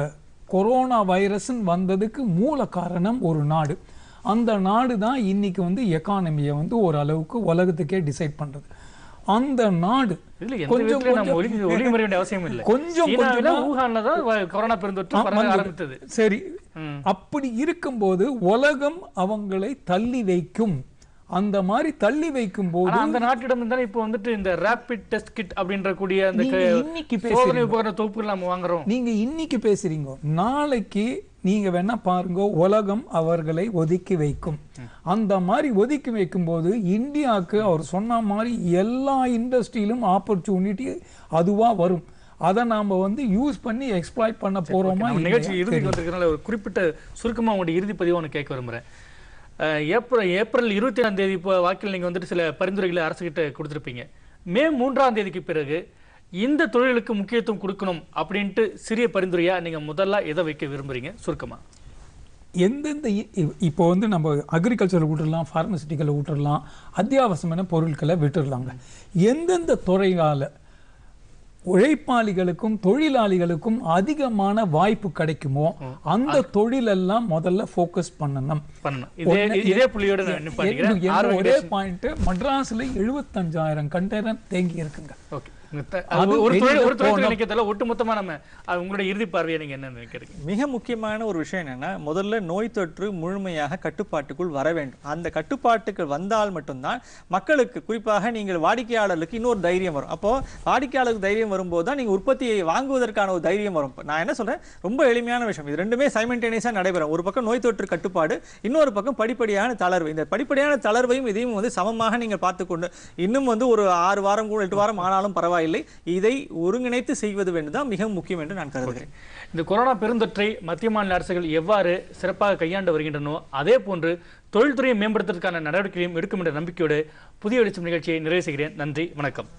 கொரோனா வைரஸ்னு வந்ததுக்கு மூல காரணம் ஒரு நாடு அந்த நாடு தான் இன்னைக்கு வந்து எக்கானமியை வந்து ஓரளவுக்கு உலகத்துக்கே டிசைட் பண்றது அந்த நாடு கொஞ்சம் அவசியம் இல்லை கொஞ்சம் கொரோனா பெருந்தொற்று சரி அப்படி இருக்கும்போது உலகம் அவங்களை தள்ளி வைக்கும் அந்த மாதிரி தள்ளி வைக்கும் போது அந்த நாட்டிடம் இருந்தா இப்போ வந்துட்டு இந்த ரேபிட் டெஸ்ட் கிட் அப்படின்ற கூடிய அந்த இன்னைக்கு சோதனை உபகரண தொகுப்புகள் நம்ம வாங்குறோம் நீங்க இன்னைக்கு பேசுறீங்க நாளைக்கு நீங்க வேணா பாருங்க உலகம் அவர்களை ஒதுக்கி வைக்கும் அந்த மாதிரி ஒதுக்கி வைக்கும் போது இந்தியாவுக்கு அவர் சொன்ன மாதிரி எல்லா இண்டஸ்ட்ரியிலும் ஆப்பர்ச்சுனிட்டி அதுவா வரும் அதை நாம வந்து யூஸ் பண்ணி எக்ஸ்ப்ளாய்ட் பண்ண போறோமா நிகழ்ச்சி இறுதிக்கு வந்திருக்கிறனால ஒரு குறிப்பிட்ட சுருக்கமாக உங்களுடைய இறுதி பதிவு ஒன்று கேட்க விரும்புகிறேன் ஏப்ரல் ஏப்ரல் இருபத்தி ஏழாம் தேதி இப்போ வாக்கில் நீங்கள் வந்துட்டு சில பரிந்துரைகளை அரசுக்கிட்ட கொடுத்துருப்பீங்க மே மூன்றாம் தேதிக்கு பிறகு இந்த தொழிலுக்கு முக்கியத்துவம் கொடுக்கணும் அப்படின்ட்டு சிறிய பரிந்துரையாக நீங்கள் முதல்ல எதை வைக்க விரும்புகிறீங்க சுருக்கமாக எந்தெந்த இப்போ வந்து நம்ம அக்ரிகல்ச்சரில் விட்டுடலாம் ஃபார்மசிட்டிக்கலில் விட்டுடலாம் அத்தியாவசியமான பொருட்களை விட்டுடலாங்க எந்தெந்த துறையால் உழைப்பாளிகளுக்கும் தொழிலாளிகளுக்கும் அதிகமான வாய்ப்பு கிடைக்குமோ அந்த தொழில் எல்லாம் முதல்ல போக்கஸ் பண்ணணும் ஒரே பாயிண்ட் மட்ராஸ்ல எழுபத்தஞ்சாயிரம் கண்டெய்னர் தேங்கி இருக்குங்க மிக முக்கியமான ஒரு விஷயம் என்னன்னா முதல்ல நோய் தொற்று முழுமையாக கட்டுப்பாட்டுக்குள் வர வேண்டும் அந்த கட்டுப்பாட்டுக்கு வந்தால் மட்டும்தான் மக்களுக்கு குறிப்பாக நீங்கள் வாடிக்கையாளர்களுக்கு இன்னொரு தைரியம் வரும் அப்போ வாடிக்கையாளருக்கு தைரியம் வரும்போது தான் நீங்க உற்பத்தியை வாங்குவதற்கான ஒரு தைரியம் வரும் நான் என்ன சொல்றேன் ரொம்ப எளிமையான விஷயம் இது ரெண்டுமே சைமன்டேனியஸா நடைபெறும் ஒரு பக்கம் நோய் தொற்று கட்டுப்பாடு இன்னொரு பக்கம் படிப்படியான தளர்வு இந்த படிப்படியான தளர்வையும் இதையும் வந்து சமமாக நீங்கள் பார்த்துக்கொண்டு இன்னும் வந்து ஒரு ஆறு வாரம் கூட எட்டு வாரம் ஆனாலும் பரவாயில்ல பரவாயில்லை இதை ஒருங்கிணைத்து செய்வது வேண்டுதான் மிக முக்கியம் என்று நான் கருதுகிறேன் இந்த கொரோனா பெருந்தொற்றை மத்திய மாநில அரசுகள் எவ்வாறு சிறப்பாக கையாண்டு வருகின்றனோ அதே போன்று தொழில்துறையை மேம்படுத்துவதற்கான நடவடிக்கையும் எடுக்கும் என்ற நம்பிக்கையோடு புதிய வெளிச்சம் நிகழ்ச்சியை நிறைவு செய்கிறேன் நன்றி வணக்கம்